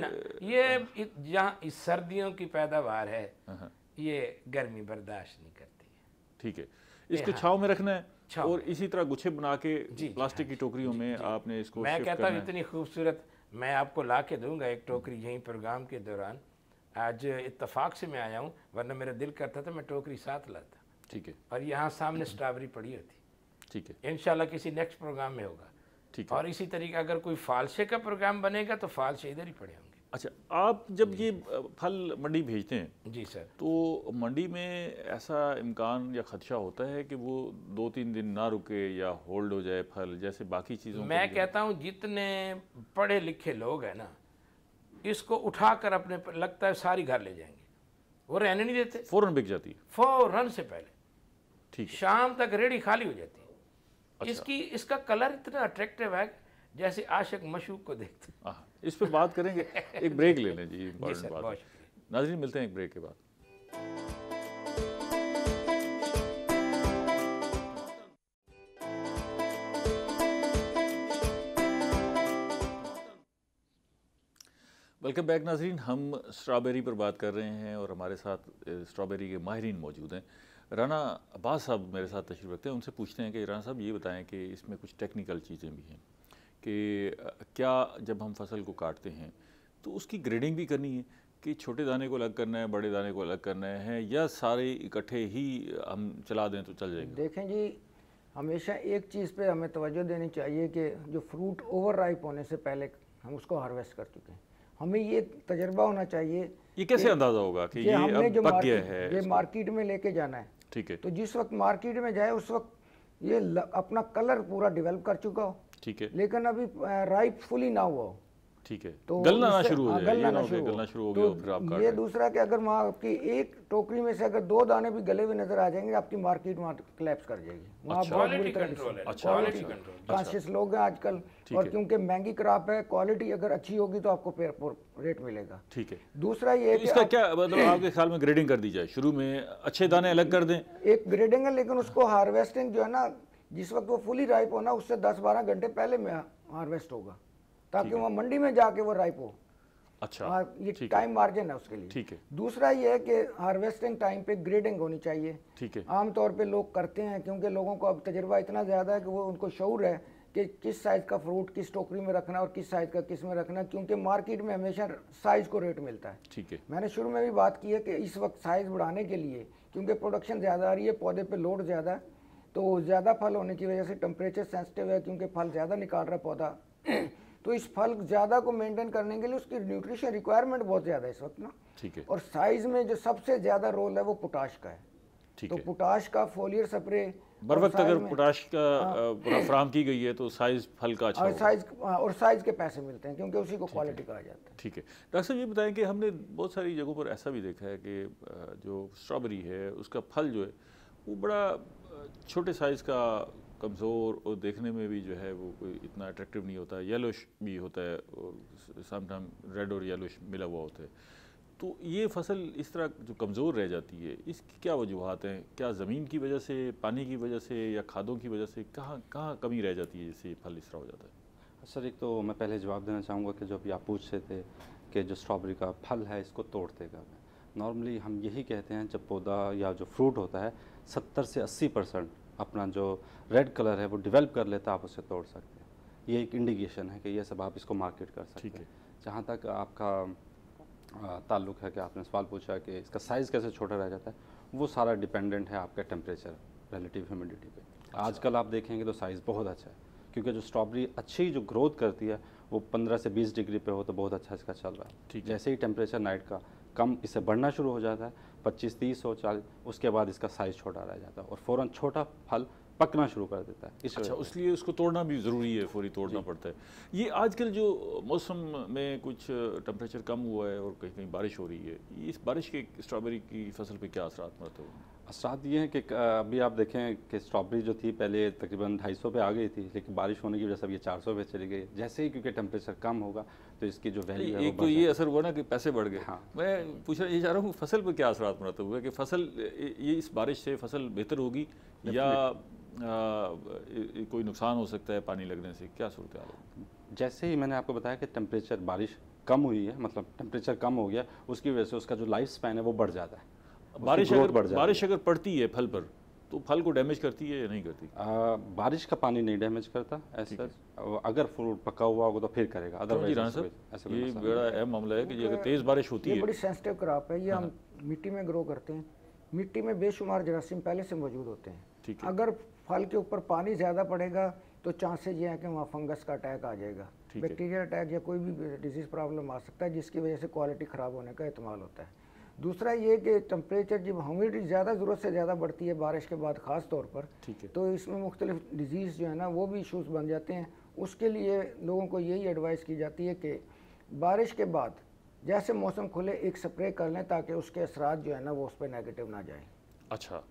ये जहाँ सर्दियों की पैदावार है हाँ, हाँ। ये गर्मी बर्दाश्त नहीं करती है ठीक है इसको हाँ। छाव में रखना है और इसी तरह गुच्छे बना के प्लास्टिक की टोकरियों में आपने इसको मैं कहता हूँ इतनी खूबसूरत मैं आपको ला के दूंगा एक टोकरी यहीं प्रोग्राम के दौरान आज इतफाक से मैं आया हूँ वरना मेरा दिल करता था मैं टोकरी साथ लाता ठीक है और यहाँ सामने स्ट्रॉबेरी पड़ी होती ठीक है इनशाला किसी नेक्स्ट प्रोग्राम में होगा ठीक है और इसी तरीके अगर कोई फालसे का प्रोग्राम बनेगा तो फालसे इधर ही पड़े होंगे अच्छा आप जब ये फल मंडी भेजते हैं जी सर तो मंडी में ऐसा इम्कान या खदशा होता है कि वो दो तीन दिन ना रुके या होल्ड हो जाए फल जैसे बाकी चीज़ों मैं कहता हूँ जितने पढ़े लिखे लोग हैं ना इसको उठा कर अपने लगता है सारी घर ले जाएंगे वो रहने नहीं देते फ़ौरन बिक जाती है फ़ौरन से पहले ठीक शाम तक रेडी खाली हो जाती है अच्छा। इसकी इसका कलर इतना अट्रैक्टिव है जैसे आशिक मशूक को देखते हैं इस पर बात करेंगे एक ब्रेक ले लें जी इम्पोर्टेंट <laughs> बात नाजरी मिलते हैं एक ब्रेक के बाद वेलकम बैक नाजरीन हम स्ट्रॉबेरी पर बात कर रहे हैं और हमारे साथ स्ट्रॉबेरी के माहरीन मौजूद हैं राना अब्बास साहब मेरे साथ तशरी रखते हैं उनसे पूछते हैं कि राना साहब ये बताएं कि इसमें कुछ टेक्निकल चीज़ें भी हैं कि क्या जब हम फसल को काटते हैं तो उसकी ग्रेडिंग भी करनी है कि छोटे दाने को अलग करना है बड़े दाने को अलग करना है या सारे इकट्ठे ही हम चला दें तो चल जाएंगे देखें जी हमेशा एक चीज़ पे हमें तवज्जो देनी चाहिए कि जो फ्रूट ओवर राइप होने से पहले हम उसको हार्वेस्ट कर चुके हैं हमें ये तजर्बा होना चाहिए ये कैसे अंदाजा होगा कि ये हमने जो मार्केट है ये मार्केट में लेके जाना है ठीक है तो जिस वक्त मार्केट में जाए उस वक्त ये अपना कलर पूरा डेवलप कर चुका हो ठीक है लेकिन अभी राइप फुली ना हुआ हो ठीक है तो गलना शुरू हो हाँ, जाए गलना शुरू गलना शुरू हो गया तो फिर आप ये दूसरा कि अगर वहाँ आपकी एक टोकरी में से अगर दो दाने भी गले हुए नजर आ जाएंगे आपकी मार्केट वहाँ क्लैप्स कर जाएगी वहाँ अच्छा। बहुत बुरी तरह कॉन्शियस अच्छा, अच्छा, लोग हैं आजकल और क्योंकि महंगी क्रॉप है क्वालिटी अगर अच्छी होगी तो आपको रेट मिलेगा ठीक है दूसरा ये इसका क्या मतलब आपके ख्याल में ग्रेडिंग कर दी जाए शुरू में अच्छे दाने अलग कर दें एक ग्रेडिंग है लेकिन उसको हार्वेस्टिंग जो है ना जिस वक्त वो फुली राइप होना उससे दस बारह घंटे पहले में हार्वेस्ट होगा ताकि वहाँ मंडी में जाके वो राइप हो अच्छा हाँ, ये टाइम मार्जिन है उसके लिए ठीक है दूसरा ये है कि हार्वेस्टिंग टाइम पे ग्रेडिंग होनी चाहिए ठीक है आमतौर पे लोग करते हैं क्योंकि लोगों को अब तजर्बा इतना ज़्यादा है कि वो उनको शौर है कि किस साइज़ का फ्रूट किस टोकरी में रखना और किस साइज़ का किस में रखना क्योंकि मार्केट में हमेशा साइज़ को रेट मिलता है ठीक है मैंने शुरू में भी बात की है कि इस वक्त साइज़ बढ़ाने के लिए क्योंकि प्रोडक्शन ज़्यादा आ रही है पौधे पर लोड ज़्यादा है तो ज़्यादा फल होने की वजह से टेम्परेचर सेंसिटिव है क्योंकि फल ज़्यादा निकाल रहा है पौधा तो इस फल ज़्यादा को मेंटेन करने के लिए उसकी न्यूट्रिशन रिक्वायरमेंट बहुत ज़्यादा है इस वक्त ना ठीक है और साइज में जो सबसे ज़्यादा रोल है वो पोटाश का है ठीक तो है पोटाश का फोलियर स्प्रे बर वक्त अगर पोटाश का हाँ। फ्राम की गई है तो साइज फल का अच्छा साइज और साइज हाँ, के पैसे मिलते हैं क्योंकि उसी को क्वालिटी कहा जाता है ठीक है डॉक्टर साहब ये बताएं कि हमने बहुत सारी जगहों पर ऐसा भी देखा है कि जो स्ट्रॉबेरी है उसका फल जो है वो बड़ा छोटे साइज़ का कमज़ोर और देखने में भी जो है वो कोई इतना अट्रैक्टिव नहीं होता येलोश भी होता है और समटाइम रेड और येलोश मिला हुआ होता है तो ये फसल इस तरह जो कमज़ोर रह जाती है इसकी क्या वजूहत हैं क्या ज़मीन की वजह से पानी की वजह से या खादों की वजह से कहाँ कहाँ कमी रह जाती है जिससे फल इस तरह हो जाता है सर एक तो मैं पहले जवाब देना चाहूँगा कि जो अभी आप पूछ रहे थे कि जो स्ट्रॉबेरी का फल है इसको तोड़ते कब नॉर्मली हम यही कहते हैं जब पौधा या जो फ्रूट होता है सत्तर से अस्सी परसेंट अपना जो रेड कलर है वो डिवेल्प कर लेता है आप उसे तोड़ सकते हैं ये एक इंडिकेशन है कि ये सब आप इसको मार्केट कर सकते हैं जहाँ तक आपका ताल्लुक है कि आपने सवाल पूछा कि इसका साइज़ कैसे छोटा रह जाता है वो सारा डिपेंडेंट है आपका टेम्परेचर रिलेटिव ह्यूमिडिटी पे अच्छा। आजकल आप देखेंगे तो साइज़ बहुत अच्छा है क्योंकि जो स्ट्रॉबेरी अच्छी जो ग्रोथ करती है वो 15 से 20 डिग्री पे हो तो बहुत अच्छा इसका चल रहा है जैसे ही टेम्परेचर नाइट का कम इससे बढ़ना शुरू हो जाता है पच्चीस तीस हो चालीस उसके बाद इसका साइज़ छोटा रह जाता है और फ़ौरन छोटा फल पकना शुरू कर देता है इस अच्छा इसलिए उसको तोड़ना भी ज़रूरी है फौरी तोड़ना पड़ता है ये आजकल जो मौसम में कुछ टम्परेचर कम हुआ है और कहीं कहीं बारिश हो रही है इस बारिश के स्ट्रॉबेरी की फसल पर क्या असरात मरते होंगे असरात ये हैं कि अभी आप देखें कि स्ट्रॉबेरी जो थी पहले तकरीबन 250 पे आ गई थी लेकिन बारिश होने की वजह से अब ये 400 पे चली गई जैसे ही क्योंकि टेम्परेचर कम होगा तो इसकी जो वैल्यू है एक तो ये असर हुआ ना कि पैसे बढ़ गए हाँ मैं पूछना ये चाह रहा हूँ फसल पर क्या असर मरते हुए कि फसल ये इस बारिश से फसल बेहतर होगी या कोई नुकसान हो सकता है पानी लगने से क्या सूरत हाल जैसे ही मैंने आपको बताया कि टेम्परेचर बारिश कम हुई है मतलब टेम्परेचर कम हो गया उसकी वजह से उसका जो लाइफ स्पैन है वो बढ़ जाता है बारिश अगर बढ़ बारिश अगर पड़ती है फल पर तो फल को डैमेज करती है या नहीं करती आ, बारिश का पानी नहीं डैमेज करता ऐसा अगर फ्रूट पका हुआ होगा तो फिर करेगा अदरवाइज ये बड़ा अहम मामला है कि अगर तेज बारिश होती है बड़ी सेंसिटिव क्रॉप है ये हाँ। हम मिट्टी में ग्रो करते हैं मिट्टी में बेशुमार जरासीम पहले से मौजूद होते हैं अगर फल के ऊपर पानी ज़्यादा पड़ेगा तो चांसेज ये है कि वहाँ फंगस का अटैक आ जाएगा बैक्टीरियल अटैक या कोई भी डिजीज़ प्रॉब्लम आ सकता है जिसकी वजह से क्वालिटी ख़राब होने का इहतमाल होता है दूसरा ये कि टम्परेचर जब ह्यूमिडिटी ज़्यादा ज़रूरत से ज़्यादा बढ़ती है बारिश के बाद ख़ास तौर पर ठीक है तो इसमें मुख्तलिफ डिजीज़ जो है ना वो भी इशूज़ बन जाते हैं उसके लिए लोगों को यही एडवाइस की जाती है कि बारिश के बाद जैसे मौसम खुले एक स्प्रे कर लें ताकि उसके असरा जो है ना वो उस पर नेगेटिव ना जाए अच्छा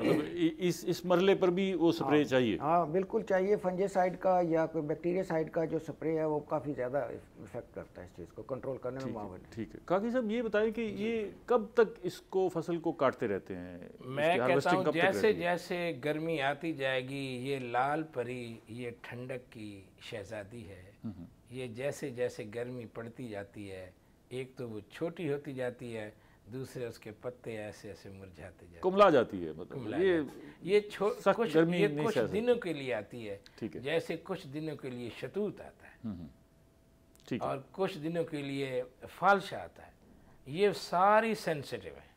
मतलब इस इस मरले पर भी वो स्प्रे हाँ, चाहिए हाँ बिल्कुल चाहिए फंजेसाइड का या कोई बैक्टीरिया साइड का जो स्प्रे है वो काफ़ी ज़्यादा इफेक्ट करता है इस चीज़ को कंट्रोल करने में मामले ठीक है काकी साहब ये बताएं कि ये कब तक इसको फसल को काटते रहते हैं मैं कहता हूँ जैसे जैसे गर्मी आती जाएगी ये लाल परी ये ठंडक की शहजादी है हम्म। ये जैसे जैसे गर्मी पड़ती जाती है एक तो वो छोटी होती जाती है दूसरे उसके पत्ते ऐसे ऐसे मुरझाते जाते कुमला जाती है मतलब ये ये कुछ ये कुछ दिनों के लिए आती है ठीक है जैसे कुछ दिनों के लिए शतूत आता है हम्म, हम्म। ठीक और कुछ दिनों के लिए फालश आता है ये सारी सेंसिटिव है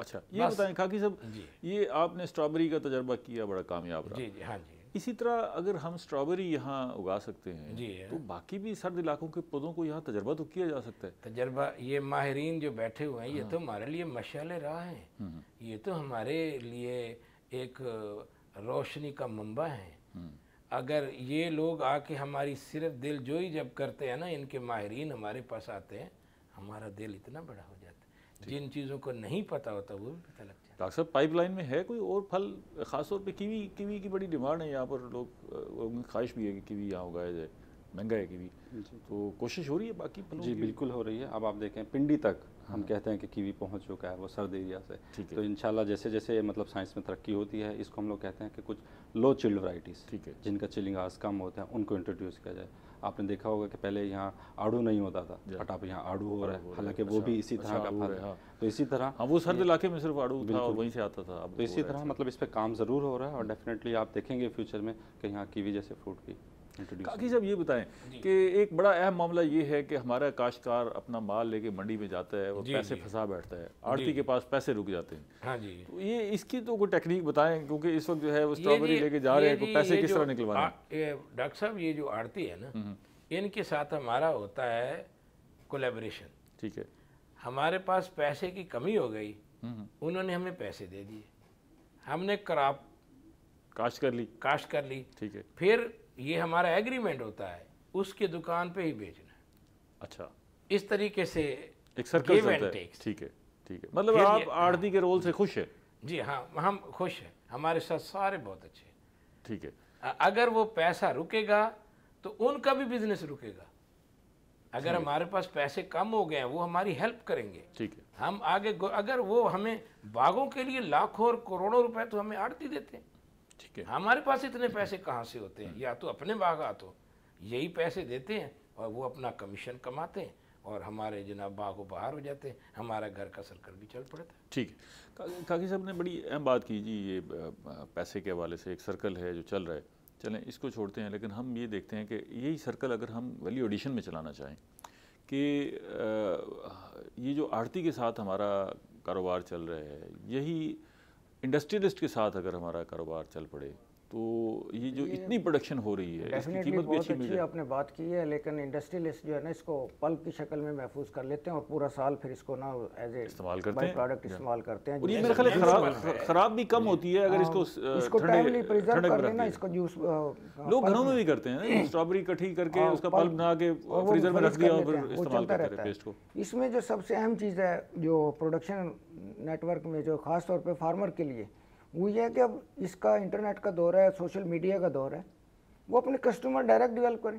अच्छा ये बताएं खाकी साहब ये आपने स्ट्रॉबेरी का तजर्बा किया बड़ा कामयाब जी जी हाँ जी इसी तरह अगर हम स्ट्रॉबेरी यहाँ उगा सकते हैं जी है। हाँ। तो बाकी भी सर्द इलाकों के पौधों को यहाँ तजर्बा तो किया जा सकता है तजर्बा ये माहरीन जो बैठे हुए हैं हाँ। ये तो हमारे लिए मशाल राह हैं हाँ। ये तो हमारे लिए एक रोशनी का मंबा है हाँ। अगर ये लोग आके हमारी सिर्फ दिल जोई जब करते हैं ना इनके माहरीन हमारे पास आते हैं हमारा दिल इतना बड़ा हो जाता है जिन चीज़ों को नहीं पता होता वो भी पता लगता डॉक्टर साहब पाइपलाइन में है कोई और फल खासतौर पे कीवी कीवी की बड़ी डिमांड है यहाँ पर लोग ख्वाहिश भी है कि कीवी यहाँ उगाया जाए महंगा है कीवी तो कोशिश हो रही है बाकी जी बिल्कुल हो रही है अब आप देखें पिंडी तक हम हाँ। कहते हैं कि कीवी पहुंच चुका है वो सर्द एरिया से तो इंशाल्लाह जैसे जैसे मतलब साइंस में तरक्की होती है इसको हम लोग कहते हैं कि कुछ लो चिल्ड वराइटीज़ ठीक है जिनका चिलिंग आज कम होता है उनको इंट्रोड्यूस किया जाए आपने देखा होगा कि पहले यहाँ आड़ू नहीं होता था बट आप यहाँ आड़ू हो रहा है हालांकि वो अच्छा, भी इसी तरह अच्छा, का फल है हाँ। तो इसी तरह हाँ, वो सर्द इलाके में सिर्फ आड़ू था वहीं से आता था तो इसी तरह मतलब इस पर काम ज़रूर हो रहा है और डेफिनेटली आप देखेंगे फ्यूचर में कि यहाँ कीवी जैसे फ्रूट भी काकी साहब ये बताएं कि एक बड़ा अहम मामला ये है कि हमारा काश्तकार अपना माल लेके मंडी में जाता है और पैसे फंसा बैठता है आरती के पास पैसे रुक जाते हैं हाँ जी तो ये इसकी तो कोई टेक्निक बताएं क्योंकि इस वक्त जो है वो स्ट्रॉबेरी लेके जा रहे हैं तो पैसे किस तरह निकलवा डॉक्टर साहब ये जो आरती है ना हम्म। इनके साथ हमारा होता है कोलेबरेशन ठीक है हमारे पास पैसे की कमी हो गई हम्म। उन्होंने हमें पैसे दे दिए हमने कराप काश्त कर ली काश्त कर ली ठीक है फिर ये हमारा एग्रीमेंट होता है उसके दुकान पे ही बेचना अच्छा इस तरीके से एक सर्कल ठीक है ठीक है मतलब आप आरती के रोल से खुश है जी हाँ हम खुश हैं हमारे साथ सारे बहुत अच्छे ठीक है अगर वो पैसा रुकेगा तो उनका भी बिजनेस रुकेगा अगर हमारे पास पैसे कम हो गए हैं वो हमारी हेल्प करेंगे ठीक है हम आगे अगर वो हमें बागों के लिए लाखों और करोड़ों रुपए तो हमें आड़ती देते हैं ठीक है हमारे पास इतने पैसे कहाँ से होते हैं या तो अपने बागात हो यही पैसे देते हैं और वो अपना कमीशन कमाते हैं और हमारे जनाब बाग बाहर हो जाते हैं हमारा घर का सर्कल भी चल पड़ता है ठीक है काकी साहब ने बड़ी अहम बात की जी ये पैसे के हवाले से एक सर्कल है जो चल रहा है चलें इसको छोड़ते हैं लेकिन हम ये देखते हैं कि यही सर्कल अगर हम वैल्यू एडिशन में चलाना चाहें कि ये जो आरती के साथ हमारा कारोबार चल रहा है यही इंडस्ट्रियलिस्ट के साथ अगर हमारा कारोबार चल पड़े तो ये जो ये इतनी प्रोडक्शन हो रही है इसकी कीमत भी अच्छी मिल जाए आपने बात की है लेकिन इंडस्ट्रियलिस्ट जो है ना इसको पल्प की शक्ल में महफूज कर लेते हैं और पूरा साल फिर इसको ना एज ए इस्तेमाल करते हैं प्रोडक्ट इस्तेमाल करते हैं ये मेरे ख्याल खराब खराब भी कम होती है अगर हाँ, इसको इसको टाइमली प्रिजर्व कर लेना इसको जूस लोग घरों में भी करते हैं स्ट्रॉबेरी <clears throat> इकट्ठी करके हाँ, उसका पल्प बना के फ्रीजर में रख दिया और फिर इस्तेमाल करते हैं पेस्ट को इसमें जो सबसे अहम चीज़ है जो प्रोडक्शन नेटवर्क में जो खास तौर पे फार्मर के लिए वो ये है कि अब इसका इंटरनेट का दौर है सोशल मीडिया का दौर है वो अपने कस्टमर डायरेक्ट डेवलप करें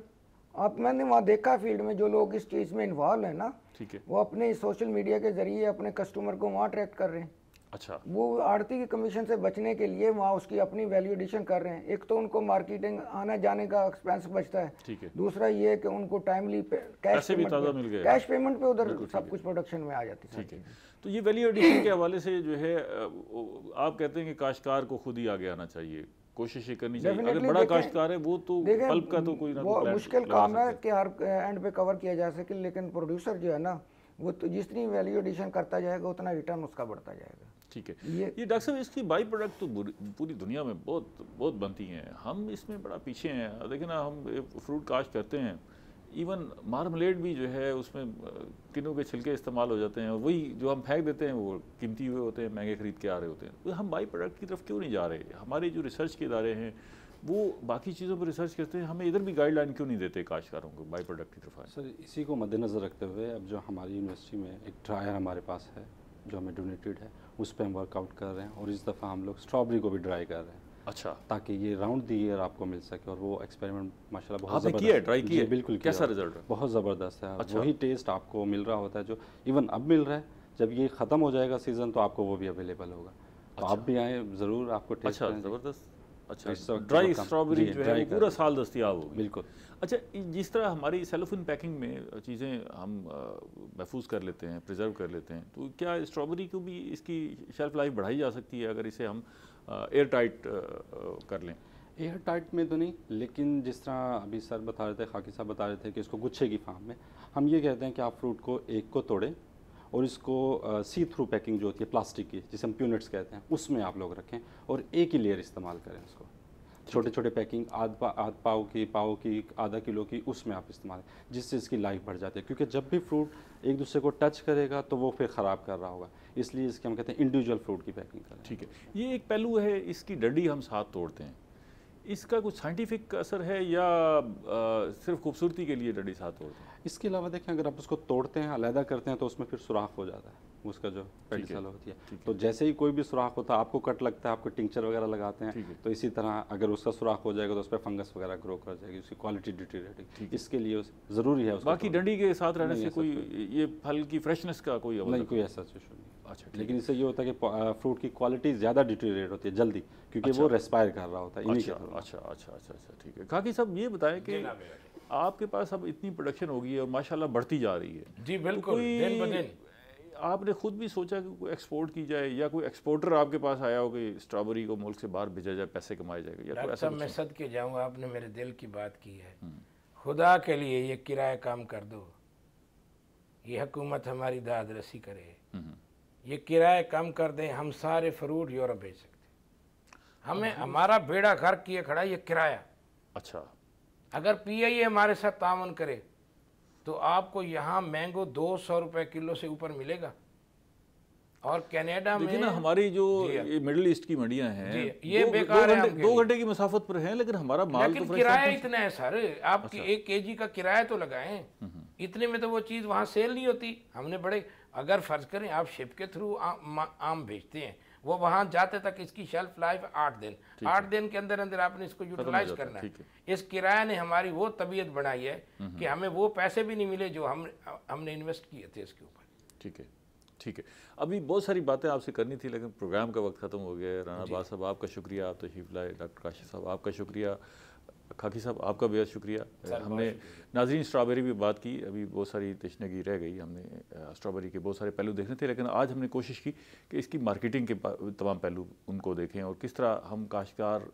आप मैंने वहाँ देखा फील्ड में जो लोग इस चीज़ में इन्वॉल्व है ना ठीक है वो अपने सोशल मीडिया के जरिए अपने कस्टमर को वहाँ अट्रैक्ट कर रहे हैं अच्छा वो आरती के कमीशन से बचने के लिए वहाँ उसकी अपनी वैल्यू एडिशन कर रहे हैं एक तो उनको मार्केटिंग आने जाने का एक्सपेंस बचता है ठीक है दूसरा ये है कि उनको टाइमली कैश पेमेंट पे, मिल गया कैश पेमेंट पे उधर सब कुछ प्रोडक्शन में आ जाती है ठीक है तो ये वैल्यू एडिशन के हवाले से जो है आप कहते हैं कि काश्तकार को खुद ही आगे आना चाहिए कोशिश ही करनी चाहिए अगर बड़ा काश्तकार है वो तो पल्प का तो कोई ना तो मुश्किल काम है कि हर एंड पे कवर किया जा सके लेकिन प्रोड्यूसर जो है ना वो तो जितनी वैल्यू एडिशन करता जाएगा उतना रिटर्न उसका बढ़ता जाएगा ठीक है ये ये डॉक्टर साहब इसकी बाई प्रोडक्ट तो पूरी दुनिया में बहुत बहुत बनती हैं हम इसमें बड़ा पीछे हैं देखिए ना हम फ्रूट काश करते हैं इवन मार्मलेट भी जो है उसमें किनों के छिलके इस्तेमाल हो जाते हैं और वही जो हम फेंक देते हैं वो कीमती हुए होते हैं महंगे खरीद के आ रहे होते हैं तो हम बाई प्रोडक्ट की तरफ क्यों नहीं जा रहे हमारे जो रिसर्च के इदारे हैं वो बाकी चीज़ों पर रिसर्च करते हैं हमें इधर भी गाइडलाइन क्यों नहीं देते काश्तकारों को बाई प्रोडक्ट की तरफ सर इसी को मद्देनज़र रखते हुए अब जो हमारी यूनिवर्सिटी में एक ट्रायल हमारे पास है जो हमें डोनेटेड है उस पर हम वर्कआउट कर रहे हैं और इस दफ़ा हम लोग स्ट्रॉबेरी को भी ड्राई कर रहे हैं अच्छा ताकि ये राउंड दी ईयर आपको मिल सके और वो एक्सपेरिमेंट माशा बहुत आपने किया ट्राई किया बिल्कुल कैसा रिजल्ट बहुत ज़बरदस्त है अच्छा। वही टेस्ट आपको मिल रहा होता है जो इवन अब मिल रहा है जब ये ख़त्म हो जाएगा सीज़न तो आपको वो भी अवेलेबल होगा तो आप अच्छा। भी आएँ ज़रूर आपको टेस्ट अच्छा, ज़बरदस्त अच्छा ड्राई स्ट्रॉबेरी जो है पूरा साल दस्तियाब होगी बिल्कुल अच्छा जिस तरह हमारी सेल्फ इन पैकिंग में चीज़ें हम महफूज कर लेते हैं प्रिजर्व कर लेते हैं तो क्या स्ट्रॉबेरी को भी इसकी शेल्फ लाइफ बढ़ाई जा सकती है अगर इसे हम एयर टाइट कर लें एयर टाइट में तो नहीं लेकिन जिस तरह अभी सर बता रहे थे खाकि साहब बता रहे थे कि इसको गुच्छे की फार्म में हम ये कहते हैं कि आप फ्रूट को एक को तोड़ें और इसको सी थ्रू पैकिंग जो होती है प्लास्टिक की जिसे हम प्यूनिट्स कहते हैं उसमें आप लोग रखें और एक ही लेयर इस्तेमाल करें उसको छोटे छोटे पैकिंग आध पा आध पाव की पाव की आधा किलो की उसमें आप इस्तेमाल जिससे इसकी लाइफ बढ़ जाती है क्योंकि जब भी फ्रूट एक दूसरे को टच करेगा तो वो फिर ख़राब कर रहा होगा इसलिए इसके हम कहते हैं इंडिविजुअल फ्रूट की पैकिंग करें ठीक है ये एक पहलू है इसकी डडी हम साथ तोड़ते हैं इसका कुछ साइंटिफिक असर है या आ, सिर्फ खूबसूरती के लिए डडी साथ होते हैं इसके अलावा देखें अगर आप उसको तोड़ते हैं अलहदा करते हैं तो उसमें फिर सुराख हो जाता है उसका जो पेंसिल होती है तो जैसे ही कोई भी सुराख होता है आपको कट लगता है आपको टिंचर वगैरह लगाते हैं तो इसी तरह अगर उसका सुराख हो जाएगा तो उस पर फंगस वगैरह ग्रो कर जाएगी उसकी क्वालिटी डिटेरेटिंग इसके लिए ज़रूरी है बाकी डंडी के साथ रहने से कोई ये फल की फ्रेशनेस का कोई नहीं कोई ऐसा सिचुएशन नहीं अच्छा लेकिन इससे ये होता है कि फ्रूट की क्वालिटी ज़्यादा डिटेरेट होती है जल्दी क्योंकि अच्छा, वो रेस्पायर कर रहा होता है अच्छा अच्छा अच्छा अच्छा अच्छा ठीक है काकी साहब ये बताएं कि आपके पास अब इतनी प्रोडक्शन होगी और माशाल्लाह बढ़ती जा रही है जी तो बिल्कुल आपने खुद भी सोचा कि कोई एक्सपोर्ट की जाए या कोई एक्सपोर्टर आपके पास आया हो कि स्ट्रॉबेरी को मुल्क से बाहर भेजा जाए पैसे कमाए जाएगा या ऐसा मैं सद के जाऊँगा आपने मेरे दिल की बात की है हम्म। खुदा के लिए ये किराया काम कर दो ये हुकूमत हमारी दाद रसी करे हम्म। ये किराए कम कर दें हम सारे फ्रूट यूरोप भेज सकते हमें हाँ। हमारा बेड़ा घर किए खड़ा ये किराया अच्छा अगर पीआईए हमारे साथ तावन करे तो आपको यहाँ मैंगो दो सौ रुपये किलो से ऊपर मिलेगा और कनाडा में ना हमारी जो हाँ। मिडिल ईस्ट की मंडियां हैं ये दो, बेकार दो घंटे दो घंटे की मुसाफत पर हैं लेकिन हमारा माल तो लेकिन तो किराया इतना है सर आपकी अच्छा। एक केजी का किराया तो लगाएं हम्म, हम्म। इतने में तो वो चीज़ वहाँ सेल नहीं होती हमने बड़े अगर फ़र्ज करें आप शिप के थ्रू आम, आम भेजते हैं वो वहाँ जाते तक इसकी शेल्फ लाइफ आठ दिन आठ दिन के अंदर अंदर आपने इसको यूटिलाइज करना है इस किराया ने हमारी वो तबीयत बनाई है कि हमें वो पैसे भी नहीं मिले जो हम हमने इन्वेस्ट किए थे इसके ऊपर ठीक है ठीक है अभी बहुत सारी बातें आपसे करनी थी लेकिन प्रोग्राम का वक्त ख़त्म हो गया है राना साहब आपका शुक्रिया आप तशरीफ लाए डॉक्टर काशिफ साहब आपका शुक्रिया खाकी साहब आपका बेहद शुक्रिया हमने नाजरीन स्ट्रॉबेरी भी बात की अभी बहुत सारी तशनगी रह गई हमने स्ट्रॉबेरी के बहुत सारे पहलू देखने थे लेकिन आज हमने कोशिश की कि इसकी मार्केटिंग के तमाम पहलू उनको देखें और किस तरह हम काश्कार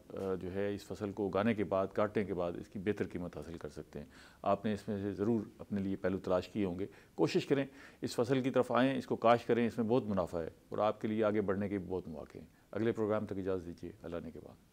जो है इस फसल को उगाने के बाद काटने के बाद इसकी बेहतर कीमत हासिल कर सकते हैं आपने इसमें से ज़रूर अपने लिए पहलू तलाश किए होंगे कोशिश करें इस फसल की तरफ आएँ इसको काश करें इसमें बहुत मुनाफा है और आपके लिए आगे बढ़ने के बहुत मौके हैं अगले प्रोग्राम तक इजाज़त दीजिए अल्लाह ने के बाद